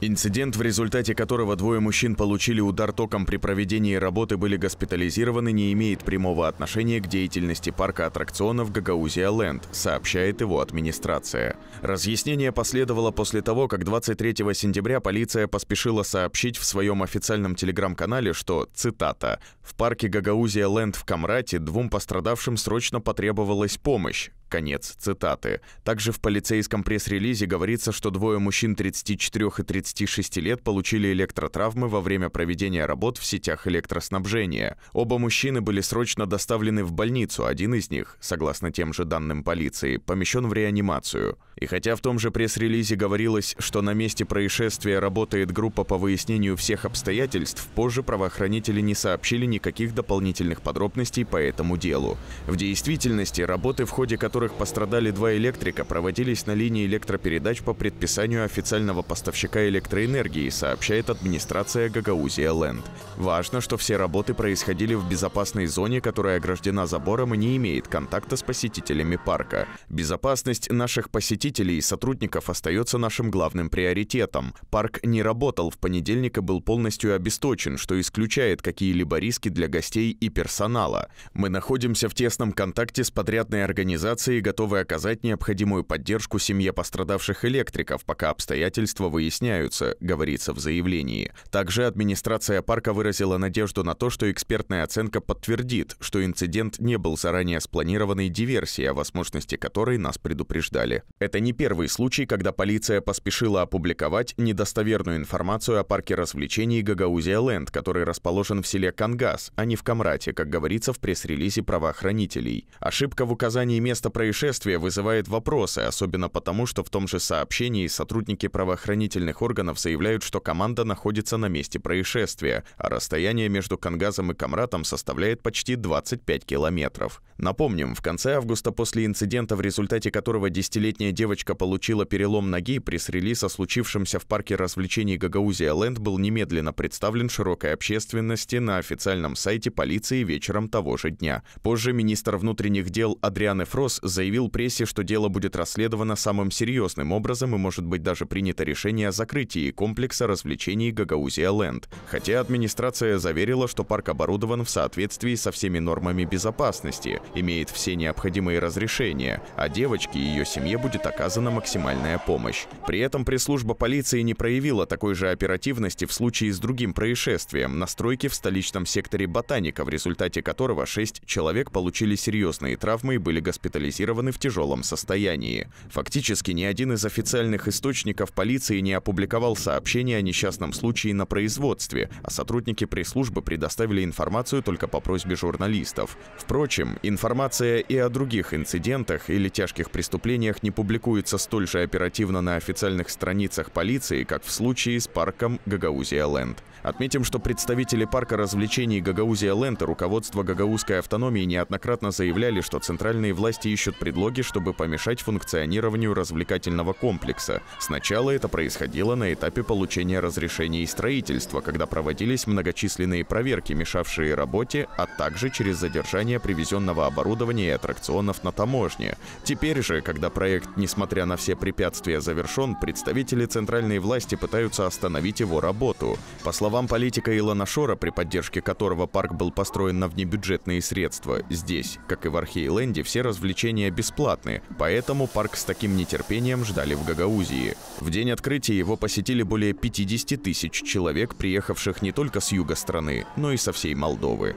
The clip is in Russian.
Инцидент, в результате которого двое мужчин получили удар током при проведении работы, были госпитализированы, не имеет прямого отношения к деятельности парка аттракционов Гагаузия Ленд, сообщает его администрация. Разъяснение последовало после того, как 23 сентября полиция поспешила сообщить в своем официальном телеграм-канале, что, цитата, «В парке Гагаузия Ленд в Камрате двум пострадавшим срочно потребовалась помощь. Конец цитаты. Также в полицейском пресс-релизе говорится, что двое мужчин 34 и 36 лет получили электротравмы во время проведения работ в сетях электроснабжения. Оба мужчины были срочно доставлены в больницу, один из них, согласно тем же данным полиции, помещен в реанимацию. И хотя в том же пресс-релизе говорилось, что на месте происшествия работает группа по выяснению всех обстоятельств, позже правоохранители не сообщили никаких дополнительных подробностей по этому делу. В действительности, работы, в ходе которых которых пострадали два электрика, проводились на линии электропередач по предписанию официального поставщика электроэнергии, сообщает администрация Гагаузия Ленд. Важно, что все работы происходили в безопасной зоне, которая ограждена забором и не имеет контакта с посетителями парка. Безопасность наших посетителей и сотрудников остается нашим главным приоритетом. Парк не работал в понедельник и был полностью обесточен, что исключает какие-либо риски для гостей и персонала. Мы находимся в тесном контакте с подрядной организацией организации готовы оказать необходимую поддержку семье пострадавших электриков, пока обстоятельства выясняются, говорится в заявлении. Также администрация парка выразила надежду на то, что экспертная оценка подтвердит, что инцидент не был заранее спланированной диверсией, о возможности которой нас предупреждали. Это не первый случай, когда полиция поспешила опубликовать недостоверную информацию о парке развлечений Гагаузия Ленд, который расположен в селе Кангас, а не в Камрате, как говорится в пресс-релизе правоохранителей. Ошибка в указании места происшествие вызывает вопросы, особенно потому, что в том же сообщении сотрудники правоохранительных органов заявляют, что команда находится на месте происшествия, а расстояние между Кангазом и Камратом составляет почти 25 километров. Напомним, в конце августа после инцидента, в результате которого десятилетняя девочка получила перелом ноги, пресс-релиз о случившемся в парке развлечений Гагаузия Ленд был немедленно представлен широкой общественности на официальном сайте полиции вечером того же дня. Позже министр внутренних дел Адриан Эфрос заявил прессе, что дело будет расследовано самым серьезным образом и может быть даже принято решение о закрытии комплекса развлечений Гагаузия Ленд. Хотя администрация заверила, что парк оборудован в соответствии со всеми нормами безопасности, имеет все необходимые разрешения, а девочке и ее семье будет оказана максимальная помощь. При этом пресс-служба полиции не проявила такой же оперативности в случае с другим происшествием на стройке в столичном секторе «Ботаника», в результате которого шесть человек получили серьезные травмы и были госпитализированы госпитализированы в тяжелом состоянии. Фактически ни один из официальных источников полиции не опубликовал сообщение о несчастном случае на производстве, а сотрудники пресс-службы предоставили информацию только по просьбе журналистов. Впрочем, информация и о других инцидентах или тяжких преступлениях не публикуется столь же оперативно на официальных страницах полиции, как в случае с парком Гагаузия Ленд. Отметим, что представители парка развлечений Гагаузия Ленд и руководство Гагаузской автономии неоднократно заявляли, что центральные власти еще ищут предлоги, чтобы помешать функционированию развлекательного комплекса. Сначала это происходило на этапе получения разрешения и строительства, когда проводились многочисленные проверки, мешавшие работе, а также через задержание привезенного оборудования и аттракционов на таможне. Теперь же, когда проект, несмотря на все препятствия, завершен, представители центральной власти пытаются остановить его работу. По словам политика Илона Шора, при поддержке которого парк был построен на внебюджетные средства, здесь, как и в Архейленде, все развлечения развлечения бесплатны, поэтому парк с таким нетерпением ждали в Гагаузии. В день открытия его посетили более 50 тысяч человек, приехавших не только с юга страны, но и со всей Молдовы.